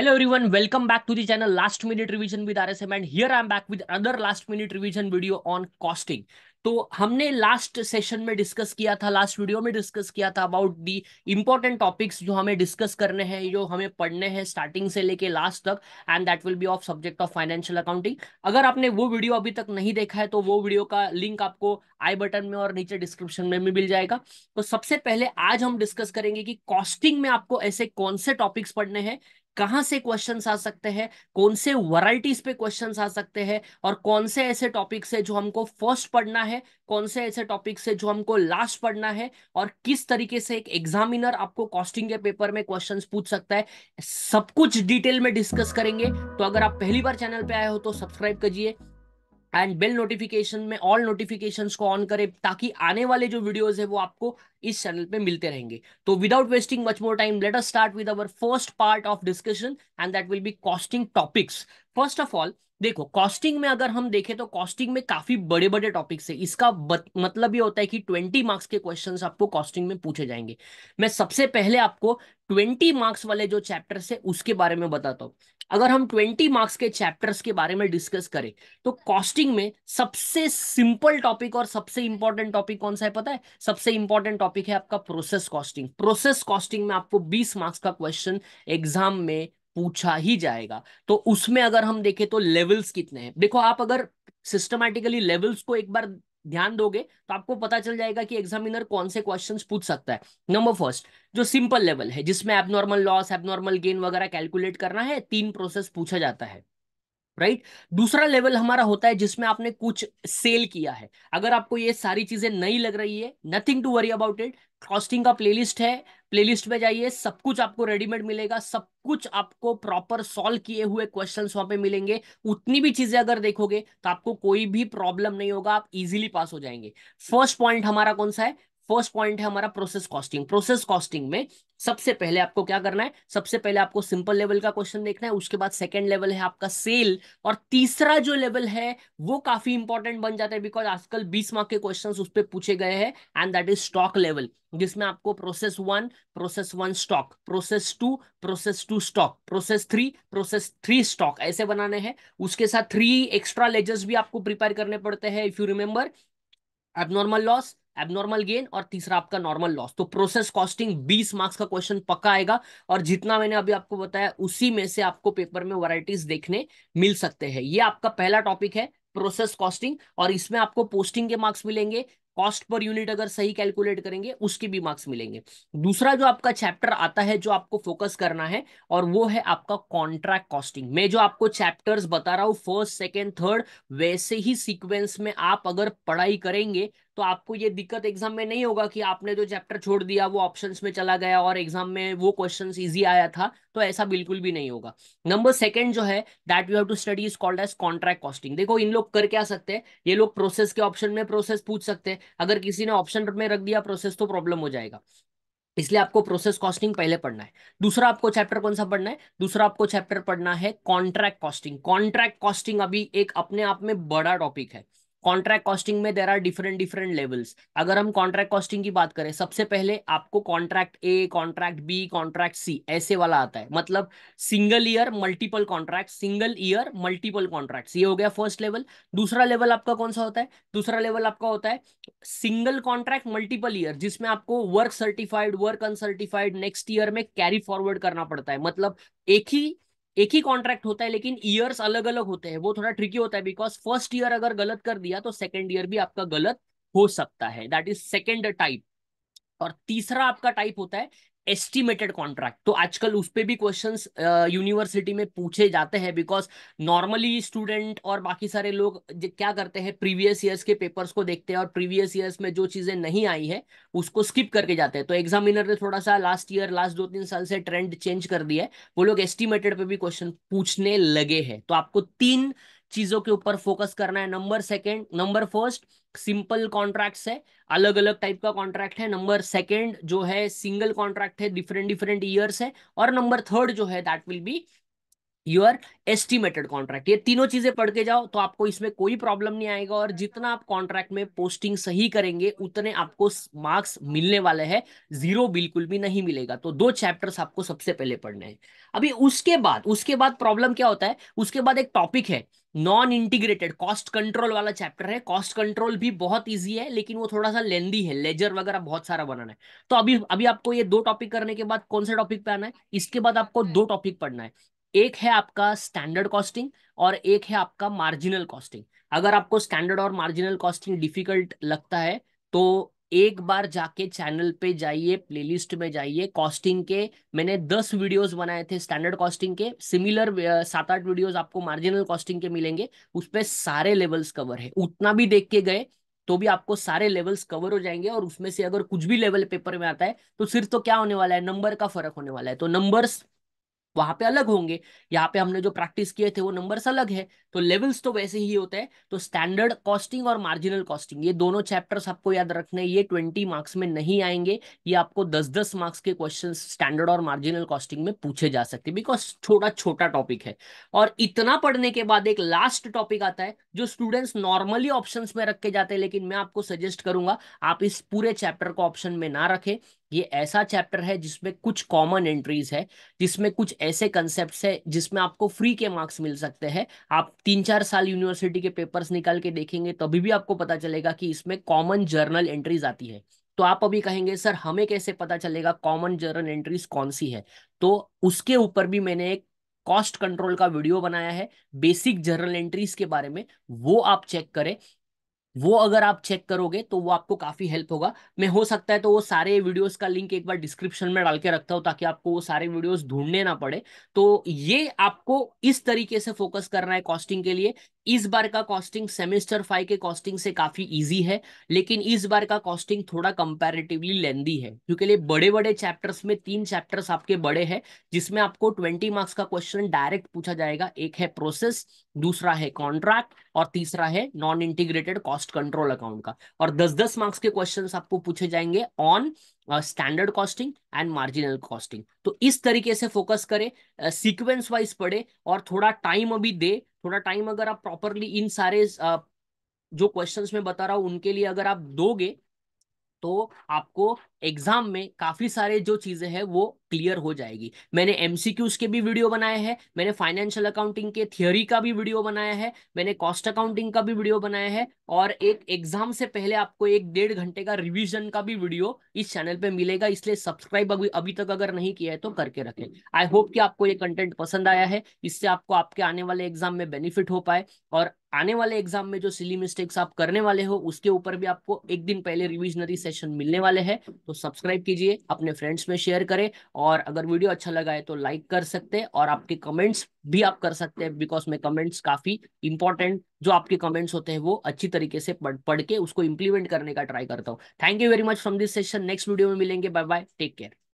Hello everyone, welcome back to the channel Last Minute Revision with RSM and here I am back with another last minute revision video on costing. तो हमने last session में discuss किया था last video में discuss किया था about the important topics जो हमें डिस्कस करने हैं जो हमें पढ़ने हैं स्टार्टिंग से लेके लास्ट तक and that will be of subject of financial accounting अगर आपने वो वीडियो अभी तक नहीं देखा है तो वो वीडियो का लिंक आपको आई बटन में और नीचे डिस्क्रिप्शन में भी मिल जाएगा तो सबसे पहले आज हम डिस्कस करेंगे कि कॉस्टिंग में आपको ऐसे कौन से टॉपिक्स पढ़ने हैं कहां से क्वेश्चन आ सकते हैं कौन से वराइटीज पे क्वेश्चन आ सकते हैं और कौन से ऐसे टॉपिक से जो हमको फर्स्ट पढ़ना है कौन से ऐसे टॉपिक से जो हमको लास्ट पढ़ना है और किस तरीके से एक एग्जामिनर आपको कॉस्टिंग के पेपर में क्वेश्चन पूछ सकता है सब कुछ डिटेल में डिस्कस करेंगे तो अगर आप पहली बार चैनल पे आए हो तो सब्सक्राइब कीजिए एंड बेल नोटिफिकेशन में ऑल नोटिफिकेशन को ऑन करें ताकि आने वाले जो वीडियोज है वो आपको इस चैनल पे मिलते रहेंगे तो without wasting much more time let us start with our first part of discussion and that will be costing topics first of all देखो कॉस्टिंग में अगर हम देखें तो कॉस्टिंग में काफी बड़े बड़े टॉपिक्स है इसका बत, मतलब ये होता है कि 20 मार्क्स के क्वेश्चंस आपको कॉस्टिंग में पूछे जाएंगे मैं सबसे पहले आपको 20 मार्क्स वाले जो चैप्टर्स है उसके बारे में बताता हूँ अगर हम 20 मार्क्स के चैप्टर्स के बारे में डिस्कस करें तो कॉस्टिंग में सबसे सिंपल टॉपिक और सबसे इंपॉर्टेंट टॉपिक कौन सा है पता है सबसे इंपॉर्टेंट टॉपिक है आपका प्रोसेस कॉस्टिंग प्रोसेस कॉस्टिंग में आपको 20 मार्क्स का क्वेश्चन एग्जाम में पूछा ही जाएगा तो उसमें अगर हम देखें तो लेवल्स कितने हैं देखो आप अगर सिस्टमैटिकली लेवल्स को एक बार ध्यान दोगे तो आपको पता चल जाएगा कि एग्जामिनर कौन से क्वेश्चंस पूछ सकता है नंबर फर्स्ट जो सिंपल लेवल है जिसमें एबनॉर्मल लॉस एबनॉर्मल गेन वगैरह कैलकुलेट करना है तीन प्रोसेस पूछा जाता है राइट दूसरा लेवल हमारा होता है जिसमें आपने कुछ सेल किया है अगर आपको ये सारी चीजें नहीं लग रही है nothing to worry about it costing का प्लेलिस्ट है प्लेलिस्ट में जाइए सब कुछ आपको रेडीमेड मिलेगा सब कुछ आपको प्रॉपर सॉल्व किए हुए क्वेश्चन वहां पे मिलेंगे उतनी भी चीजें अगर देखोगे तो आपको कोई भी प्रॉब्लम नहीं होगा आप इजीली पास हो जाएंगे फर्स्ट पॉइंट हमारा कौन सा है फर्स्ट पॉइंट है हमारा प्रोसेस कॉस्टिंग प्रोसेस कॉस्टिंग में सबसे पहले आपको क्या करना है सबसे पहले आपको सिंपल लेवल का क्वेश्चन देखना है उसके बाद सेकंड लेवल है आपका सेल और तीसरा जो लेवल है वो काफी इंपॉर्टेंट बन जाता है बिकॉज आजकल बीस मार्क के क्वेश्चन उस पर पूछे गए हैं and that is stock level जिसमें आपको process one process one stock process two process two stock process three process three stock ऐसे बनाने हैं उसके साथ थ्री एक्स्ट्रा लेजर्स भी आपको प्रिपेयर करने पड़ते हैं if you remember abnormal loss abnormal gain और तीसरा आपका नॉर्मल लॉस तो प्रोसेस कॉस्टिंग 20 मार्क्स का क्वेश्चन पक्का आएगा और जितना मैंने अभी आपको बताया उसी में से आपको पेपर में वराइटीज देखने मिल सकते हैं ये आपका पहला टॉपिक है प्रोसेस कॉस्टिंग और इसमें आपको पोस्टिंग के मार्क्स मिलेंगे कॉस्ट पर यूनिट अगर सही कैलकुलेट करेंगे उसके भी मार्क्स मिलेंगे दूसरा जो आपका चैप्टर आता है जो आपको फोकस करना है और वो है आपका कॉन्ट्रैक्ट कॉस्टिंग मैं जो आपको चैप्टर्स बता रहा हूँ फर्स्ट सेकेंड थर्ड वैसे ही सीक्वेंस में आप अगर पढ़ाई करेंगे तो आपको ये दिक्कत एग्जाम में नहीं होगा कि आपने जो चैप्टर छोड़ दिया वो ऑप्शंस में चला गया और एग्जाम में वो क्वेश्चंस इजी आया था तो ऐसा बिल्कुल भी नहीं होगा नंबर सेकंड जो है that you have to study is called as contract costing देखो इन लोग कर क्या सकते हैं ये लोग प्रोसेस के ऑप्शन में प्रोसेस पूछ सकते हैं अगर किसी ने ऑप्शन में रख दिया प्रोसेस तो प्रॉब्लम हो जाएगा इसलिए आपको प्रोसेस कॉस्टिंग पहले पढ़ना है दूसरा आपको चैप्टर कौन सा पढ़ना है दूसरा आपको चैप्टर पढ़ना है कॉन्ट्रैक्ट कॉस्टिंग कॉन्ट्रैक्ट कॉस्टिंग अभी एक अपने आप में बड़ा टॉपिक है कॉन्ट्रैक्ट कॉस्टिंग में there are different different levels अगर हम कॉन्ट्रैक्ट कॉस्टिंग की बात करें सबसे पहले आपको contract A contract B contract C ऐसे वाला आता है मतलब single year multiple contract single year multiple contract ये हो गया फर्स्ट लेवल दूसरा लेवल आपका कौन सा होता है दूसरा लेवल आपका होता है सिंगल कॉन्ट्रैक्ट मल्टीपल ईयर जिसमें आपको work certified work uncertified next year में कैरी फॉरवर्ड करना पड़ता है मतलब एक ही एक ही कॉन्ट्रैक्ट होता है लेकिन ईयर्स अलग अलग होते हैं वो थोड़ा ट्रिकी होता है बिकॉज फर्स्ट ईयर अगर गलत कर दिया तो सेकेंड ईयर भी आपका गलत हो सकता है दैट इज सेकेंड टाइप और तीसरा आपका टाइप होता है एस्टिमेटेड कॉन्ट्रैक्ट तो आजकल उस पर भी क्वेश्चन यूनिवर्सिटी uh, में पूछे जाते हैं बिकॉज नॉर्मली स्टूडेंट और बाकी सारे लोग क्या करते हैं प्रीवियस ईयर्स के पेपर्स को देखते हैं और प्रीवियस ईयर्स में जो चीज़ें नहीं आई है उसको स्किप करके जाते हैं तो एग्जामिनर ने थोड़ा सा लास्ट ईयर लास्ट दो तीन साल से ट्रेंड चेंज कर दिया है वो लोग एस्टिमेटेड पर भी क्वेश्चन पूछने लगे हैं तो आपको तीन चीजों के ऊपर फोकस करना है number second number first simple contracts है अलग अलग टाइप का कॉन्ट्रैक्ट है नंबर सेकंड जो है सिंगल कॉन्ट्रैक्ट है डिफरेंट डिफरेंट ईयर्स है और नंबर थर्ड जो है that will be your estimated contract ये तीनों चीजें पढ़ के जाओ तो आपको इसमें कोई प्रॉब्लम नहीं आएगा और जितना आप कॉन्ट्रैक्ट में पोस्टिंग सही करेंगे उतने आपको मार्क्स मिलने वाले हैं जीरो बिल्कुल भी नहीं मिलेगा तो दो चैप्टर्स आपको सबसे पहले पढ़ने हैं अभी उसके बाद उसके बाद प्रॉब्लम क्या होता है उसके बाद एक टॉपिक है नॉन इंटीग्रेटेड कॉस्ट कंट्रोल वाला चैप्टर है कॉस्ट कंट्रोल भी बहुत इजी है लेकिन वो थोड़ा सा लेंदी है लेजर वगैरह बहुत सारा बनाना है तो अभी अभी आपको ये दो टॉपिक करने के बाद कौन से टॉपिक पे आना है इसके बाद आपको हम्म। दो टॉपिक पढ़ना है एक है आपका स्टैंडर्ड कॉस्टिंग और एक है आपका मार्जिनल कॉस्टिंग अगर आपको स्टैंडर्ड और मार्जिनल कॉस्टिंग डिफिकल्ट लगता है तो एक बार जाके चैनल पे जाइए प्लेलिस्ट में जाइए कॉस्टिंग के मैंने दस वीडियोस बनाए थे स्टैंडर्ड कॉस्टिंग के सिमिलर सात आठ वीडियोस आपको मार्जिनल कॉस्टिंग के मिलेंगे उस पर सारे लेवल्स कवर है उतना भी देख के गए तो भी आपको सारे लेवल्स कवर हो जाएंगे और उसमें से अगर कुछ भी लेवल पेपर में आता है तो सिर्फ तो क्या होने वाला है नंबर का फर्क होने वाला है तो नंबर्स वहां पे अलग होंगे यहाँ पे हमने जो प्रैक्टिस किए थे वो नंबर्स अलग है तो लेवल्स तो वैसे ही होते हैं तो स्टैंडर्ड कॉस्टिंग और मार्जिनल कॉस्टिंग ये दोनों चैप्टर्स आपको याद रखने ये ट्वेंटी मार्क्स में नहीं आएंगे ये आपको दस दस मार्क्स के क्वेश्चन स्टैंडर्ड और मार्जिनल कॉस्टिंग में पूछे जा सकते बिकॉज छोटा छोटा टॉपिक है और इतना पढ़ने के बाद एक लास्ट टॉपिक आता है जो स्टूडेंट्स नॉर्मली ऑप्शन में रखे जाते हैं लेकिन मैं आपको सजेस्ट करूंगा आप इस पूरे चैप्टर को ऑप्शन में ना रखें ये ऐसा चैप्टर है जिसमें कुछ कॉमन एंट्रीज है जिसमें कुछ ऐसे कंसेप्ट है जिसमें आपको फ्री के मार्क्स मिल सकते हैं आप तीन चार साल यूनिवर्सिटी के पेपर्स निकाल के देखेंगे तभी भी आपको पता चलेगा कि इसमें कॉमन जर्नल एंट्रीज आती है तो आप अभी कहेंगे सर हमें कैसे पता चलेगा कॉमन जर्नल एंट्रीज कौन सी है तो उसके ऊपर भी मैंने एक कॉस्ट कंट्रोल का वीडियो बनाया है बेसिक जर्नल एंट्रीज के बारे में वो आप चेक करें वो अगर आप चेक करोगे तो वो आपको काफी हेल्प होगा मैं हो सकता है तो वो सारे वीडियोस का लिंक एक बार डिस्क्रिप्शन में डाल के रखता हूँ ताकि आपको वो सारे वीडियोस ढूंढने ना पड़े तो ये आपको इस तरीके से फोकस करना है कॉस्टिंग के लिए इस बार का कॉस्टिंग सेमेस्टर फाइव के कॉस्टिंग से काफी इजी है लेकिन इस बार का कॉस्टिंग थोड़ा कंपैरेटिवली लेंदी है क्योंकि लिए बड़े बड़े चैप्टर्स में तीन चैप्टर्स आपके बड़े हैं जिसमें आपको ट्वेंटी मार्क्स का क्वेश्चन डायरेक्ट पूछा जाएगा एक है प्रोसेस दूसरा है कॉन्ट्रैक्ट और तीसरा है non integrated cost control account का और दस दस मार्क्स के क्वेश्चन आपको पूछे जाएंगे on standard costing and marginal costing तो इस तरीके से फोकस करें सीक्वेंस वाइज पढ़े और थोड़ा टाइम अभी दे थोड़ा टाइम अगर आप प्रॉपरली इन सारे uh, जो क्वेश्चंस में बता रहा हूँ उनके लिए अगर आप दोगे तो आपको एग्जाम में काफी सारे जो चीजें हैं वो क्लियर हो जाएगी मैंने एमसीक्यूज के भी वीडियो बनाए हैं मैंने फाइनेंशियल अकाउंटिंग के थियोरी का भी वीडियो बनाया है मैंने कॉस्ट अकाउंटिंग का भी वीडियो बनाया है और एक एग्जाम से पहले आपको एक डेढ़ घंटे का रिविजन का भी वीडियो इस चैनल पे मिलेगा इसलिए सब्सक्राइब अभी अभी तक अगर नहीं किया है तो करके रखें आई होप कि आपको ये कंटेंट पसंद आया है इससे आपको आपके आने वाले एग्जाम में बेनिफिट हो पाए और आने वाले एग्जाम में जो सिली मिस्टेक्स आप करने वाले हो उसके ऊपर भी आपको एक दिन पहले रिविजनरी सेशन मिलने वाले हैं तो सब्सक्राइब कीजिए अपने फ्रेंड्स में शेयर करें और अगर वीडियो अच्छा लगा है तो लाइक कर सकते हैं और आपके कमेंट्स भी आप कर सकते हैं बिकॉज मैं कमेंट्स काफ़ी इंपॉर्टेंट जो आपके कमेंट्स होते हैं वो अच्छी तरीके से पढ़ पढ़ के उसको इम्प्लीमेंट करने का ट्राई करता हूँ thank you very much from this session next video में मिलेंगे बाय बाय टेक केयर